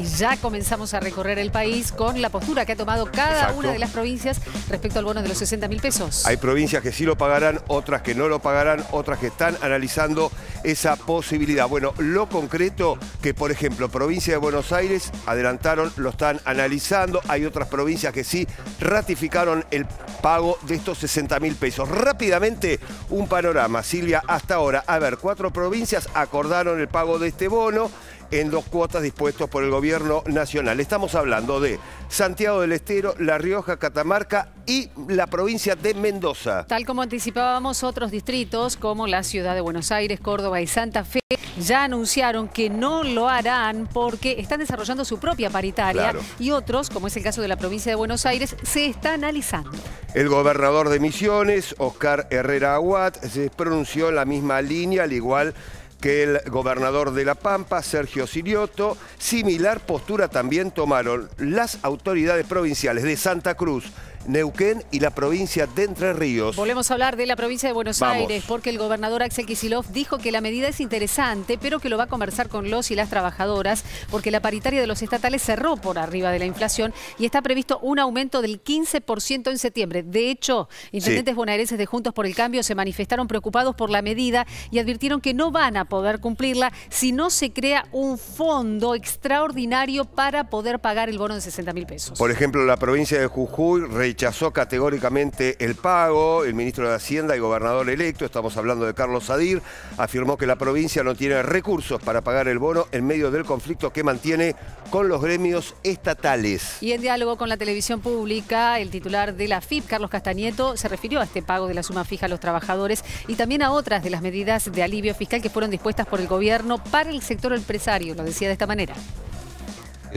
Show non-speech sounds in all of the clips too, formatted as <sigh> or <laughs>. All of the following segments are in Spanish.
y ya comenzamos a recorrer el país con la postura que ha tomado cada una de las provincias respecto al bono de los 60 mil pesos. Hay provincias que sí lo pagarán, otras que no lo pagarán, otras que están analizando esa posibilidad. Bueno, lo concreto que, por ejemplo, provincia de Buenos Aires adelantaron, lo están analizando. Hay otras provincias que sí ratificaron el pago de estos 60 mil pesos. Rápidamente, un panorama, Silvia, hasta ahora. A ver, cuatro provincias acordaron el pago de este bono en dos cuotas dispuestos por el gobierno nacional. Estamos hablando de Santiago del Estero, La Rioja, Catamarca y la provincia de Mendoza. Tal como anticipábamos, otros distritos como la ciudad de Buenos Aires, Córdoba y Santa Fe ya anunciaron que no lo harán porque están desarrollando su propia paritaria y otros, como es el caso de la provincia de Buenos Aires, se está analizando. El gobernador de Misiones, Oscar Herrera Aguat, se pronunció en la misma línea, al igual que el gobernador de La Pampa, Sergio Sirioto. Similar postura también tomaron las autoridades provinciales de Santa Cruz, Neuquén y la provincia de Entre Ríos. Volvemos a hablar de la provincia de Buenos Aires, porque el gobernador Axel Kicillof dijo que la medida es interesante, pero que lo va a conversar con los y las trabajadoras, porque la paritaria de los estatales cerró por arriba de la inflación y está previsto un aumento del 15% en septiembre. De hecho, intendentes bonaerenses de Juntos por el Cambio se manifestaron preocupados por la medida y advirtieron que no van a poder cumplirla si no se crea un fondo extraordinario para poder pagar el bono de 60 mil pesos. Por ejemplo, la provincia de Jujuy rechazó categóricamente el pago. El ministro de Hacienda y gobernador electo, estamos hablando de Carlos Sadir, afirmó que la provincia no tiene recursos para pagar el bono en medio del conflicto que mantiene con los gremios estatales. Y en diálogo con la televisión pública, el titular de la FIP, Carlos Castañeto, se refirió a este pago de la suma fija a los trabajadores y también a otras de las medidas de alivio fiscal que fueron dispuestas por el gobierno para el sector empresario, lo decía de esta manera.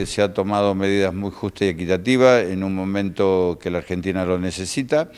Se ha tomado medidas muy justas y equitativas en un momento que la Argentina lo necesita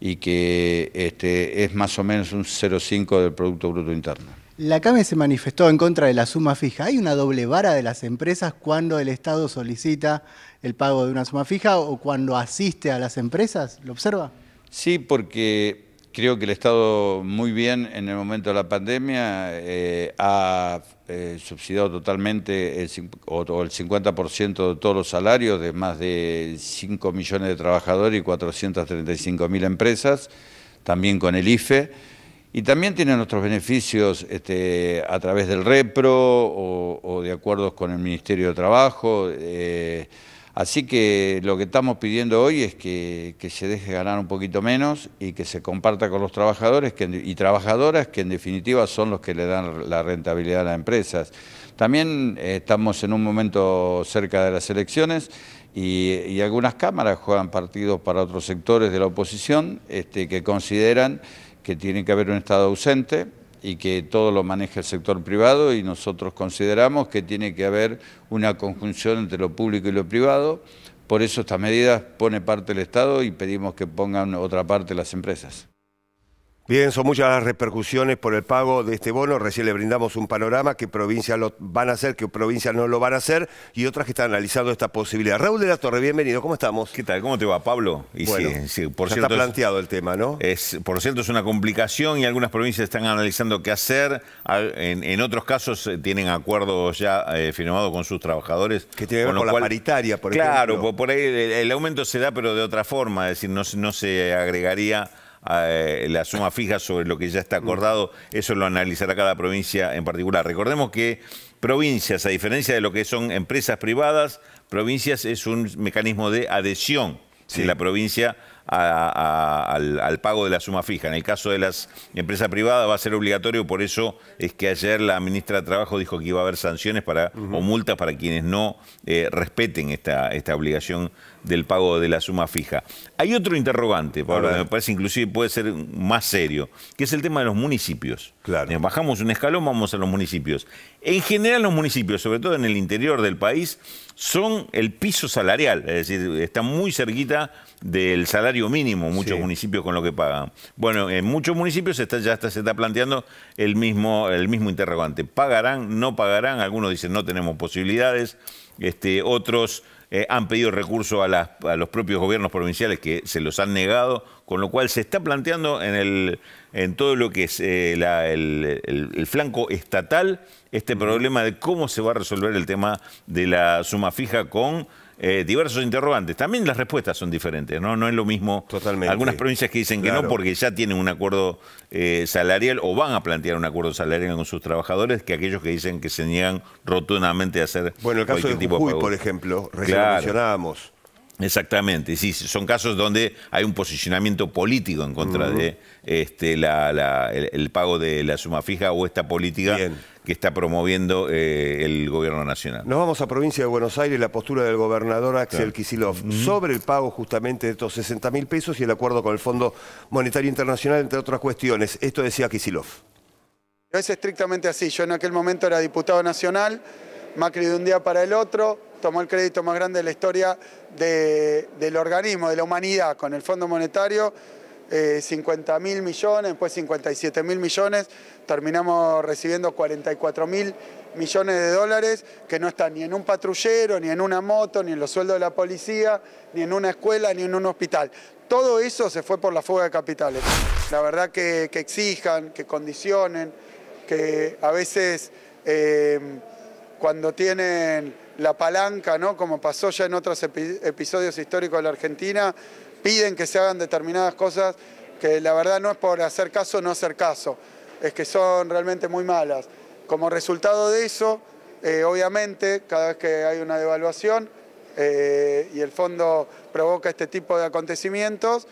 y que este, es más o menos un 0,5 del Producto Bruto Interno. La CAME se manifestó en contra de la suma fija. ¿Hay una doble vara de las empresas cuando el Estado solicita el pago de una suma fija o cuando asiste a las empresas? ¿Lo observa? Sí, porque Creo que el Estado muy bien en el momento de la pandemia eh, ha eh, subsidiado totalmente el, o, el 50% de todos los salarios de más de 5 millones de trabajadores y 435 mil empresas, también con el IFE. Y también tiene nuestros beneficios este, a través del REPRO o, de acuerdos con el Ministerio de Trabajo. Eh, Así que lo que estamos pidiendo hoy es que, se deje ganar un poquito menos y que se comparta con los trabajadores y trabajadoras, que en definitiva son los que le dan la rentabilidad a las empresas. También eh, estamos en un momento cerca de las elecciones y, algunas cámaras juegan partidos para otros sectores de la oposición este, que consideran que tiene que haber un Estado ausente, y que todo lo maneja el sector privado y nosotros consideramos que tiene que haber una conjunción entre lo público y lo privado. Por eso estas medidas pone parte el Estado y pedimos que pongan otra parte las empresas. Bien, son muchas las repercusiones por el pago de este bono. Recién le brindamos un panorama, qué provincias lo van a hacer, qué provincias no lo van a hacer y otras que están analizando esta posibilidad. Raúl de la Torre, bienvenido, ¿cómo estamos? ¿Qué tal? ¿Cómo te va, Pablo? Y por ya cierto, está planteado el tema, ¿no? Es, por cierto, es una complicación y algunas provincias están analizando qué hacer. Ah, en, otros casos eh, tienen acuerdos ya eh, firmados con sus trabajadores. Que tiene que ver con, la paritaria, por ejemplo. Claro, por, ahí el, aumento se da, pero de otra forma, es decir, no, no se agregaría eh, la suma fija sobre lo que ya está acordado, eso lo analizará cada provincia en particular. Recordemos que provincias, a diferencia de lo que son empresas privadas, provincias es un mecanismo de adhesión. Si la provincia al, pago de la suma fija. En el caso de las empresas privadas va a ser obligatorio, por eso es que ayer la ministra de Trabajo dijo que iba a haber sanciones para, o multas para quienes no eh, respeten esta, esta obligación del pago de la suma fija. Hay otro interrogante, Pablo, que me parece inclusive puede ser más serio, que es el tema de los municipios. Bajamos un escalón, vamos a los municipios. En general los municipios, sobre todo en el interior del país, son el piso salarial, es decir, está muy cerquita del salario mínimo, muchos municipios con lo que pagan. Bueno, en muchos municipios está, ya se está planteando el mismo, el mismo interrogante. ¿Pagarán? ¿No pagarán? Algunos dicen no tenemos posibilidades, este, otros eh, han pedido recursos a, a los propios gobiernos provinciales que se los han negado con lo cual se está planteando en, el, en todo lo que es eh, el, flanco estatal este problema de cómo se va a resolver el tema de la suma fija con eh, diversos interrogantes. También las respuestas son diferentes, ¿no? No es lo mismo. Totalmente. Algunas provincias que dicen que no porque ya tienen un acuerdo eh, salarial o van a plantear un acuerdo salarial con sus trabajadores que aquellos que dicen que se niegan rotundamente a hacer. Bueno, el caso de Jujuy, por ejemplo, recién Exactamente, sí, son casos donde hay un posicionamiento político en contra de este, el, pago de la suma fija o esta política que está promoviendo eh, el gobierno nacional. Nos vamos a provincia de Buenos Aires, la postura del gobernador Axel claro. sobre el pago justamente de estos 60 mil pesos y el acuerdo con el Fondo Monetario Internacional, entre otras cuestiones. Esto decía Kicillof. Es estrictamente así. Yo en aquel momento era diputado nacional, Macri de un día para el otro tomó el crédito más grande de la historia del organismo, de la humanidad, con el Fondo Monetario, 50 eh, mil millones, después 57 mil millones, terminamos recibiendo 44 mil millones de dólares que no están ni en un patrullero, ni en una moto, ni en los sueldos de la policía, ni en una escuela, ni en un hospital. Todo eso se fue por la fuga de capitales. La verdad que, exijan, que condicionen, que a veces... Eh, cuando tienen la palanca, ¿no? como pasó ya en otros episodios históricos de la Argentina, piden que se hagan determinadas cosas que la verdad no es por hacer caso o no hacer caso, es que son realmente muy malas. Como resultado de eso, eh, obviamente, cada vez que hay una devaluación eh, y el fondo provoca este tipo de acontecimientos,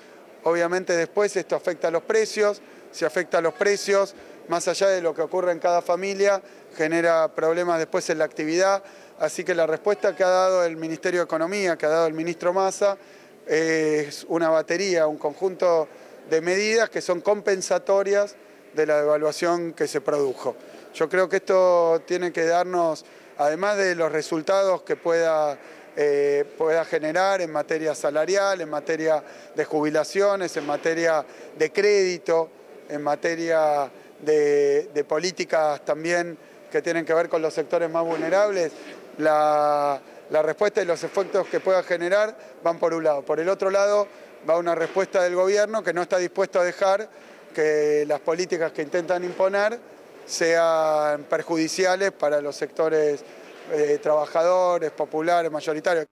obviamente después esto afecta a los precios, si afecta a los precios, más allá de lo que ocurre en cada familia, genera problemas después en la actividad, así que la respuesta que ha dado el Ministerio de Economía, que ha dado el ministro Massa, es una batería, un conjunto de medidas que son compensatorias de la devaluación que se produjo. Yo creo que esto tiene que darnos, además de los resultados que pueda, eh, pueda generar en materia salarial, en materia de jubilaciones, en materia de crédito, en materia de políticas también que tienen que ver con los sectores más vulnerables, la, respuesta y los efectos que pueda generar van por un lado. Por el otro lado va una respuesta del gobierno que no está dispuesto a dejar que las políticas que intentan imponer sean perjudiciales para los sectores eh, trabajadores, populares, mayoritarios.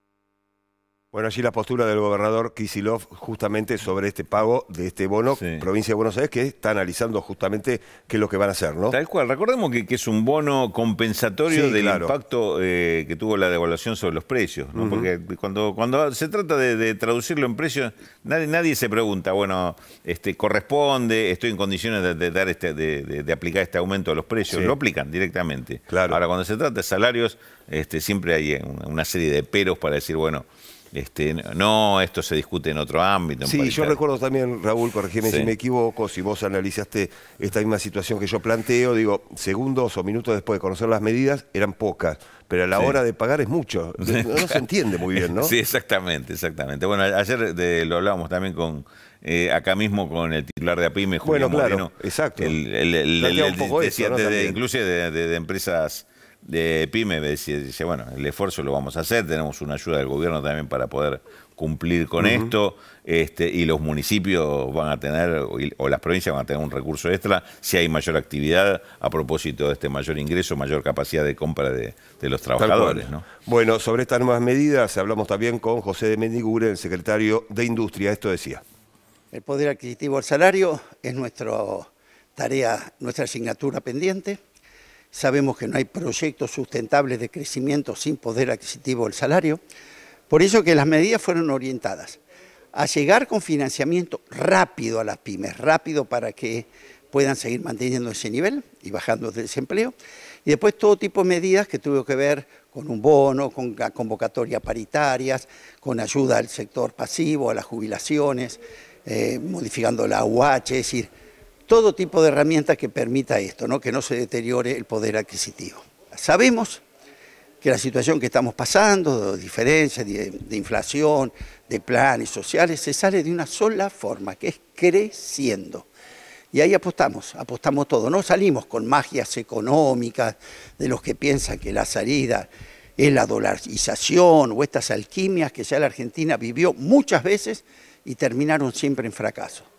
Bueno, allí la postura del gobernador Kisilov justamente sobre este pago de este bono, provincia de Buenos Aires, que está analizando justamente qué es lo que van a hacer, ¿no? Tal cual, recordemos que, es un bono compensatorio del impacto eh, que tuvo la devaluación sobre los precios, ¿no? Porque cuando, cuando se trata de, traducirlo en precios, nadie, nadie, se pregunta, bueno, este, corresponde, estoy en condiciones de, dar este, de, aplicar este aumento a los precios, lo aplican directamente. Claro. Ahora, cuando se trata de salarios, este, siempre hay una serie de peros para decir, bueno, este, no, esto se discute en otro ámbito. sí, yo recuerdo también, Raúl, corregime si me equivoco, si vos analizaste esta misma situación que yo planteo, digo, segundos o minutos después de conocer las medidas eran pocas, pero a la hora de pagar es mucho. No, se entiende muy bien, ¿no? <laughs> Sí, exactamente, exactamente. Bueno, ayer lo hablábamos también con... Eh, acá mismo con el titular de APIME, Julio bueno, claro, Moreno, Exacto. El, el, decía, de, incluso de empresas de PYME, dice, bueno, el esfuerzo lo vamos a hacer, tenemos una ayuda del gobierno también para poder cumplir con esto, este, y los municipios van a tener, o las provincias van a tener un recurso extra si hay mayor actividad a propósito de este mayor ingreso, mayor capacidad de compra de, los trabajadores. Bueno, sobre estas nuevas medidas hablamos también con José de Mendigure, el secretario de Industria, esto decía. El poder adquisitivo al salario es nuestra tarea, nuestra asignatura pendiente sabemos que no hay proyectos sustentables de crecimiento sin poder adquisitivo del salario, por eso que las medidas fueron orientadas a llegar con financiamiento rápido a las pymes, rápido para que puedan seguir manteniendo ese nivel y bajando el desempleo, y después todo tipo de medidas que tuvo que ver con un bono, con convocatorias paritarias, con ayuda al sector pasivo, a las jubilaciones, eh, modificando la UH, es decir, todo tipo de herramientas que permita esto, que no se deteriore el poder adquisitivo. Sabemos que la situación que estamos pasando, de diferencias, de, de, inflación, de planes sociales, se sale de una sola forma, que es creciendo. Y ahí apostamos, apostamos todo. No salimos con magias económicas de los que piensan que la salida es la dolarización o estas alquimias que ya la Argentina vivió muchas veces y terminaron siempre en fracaso.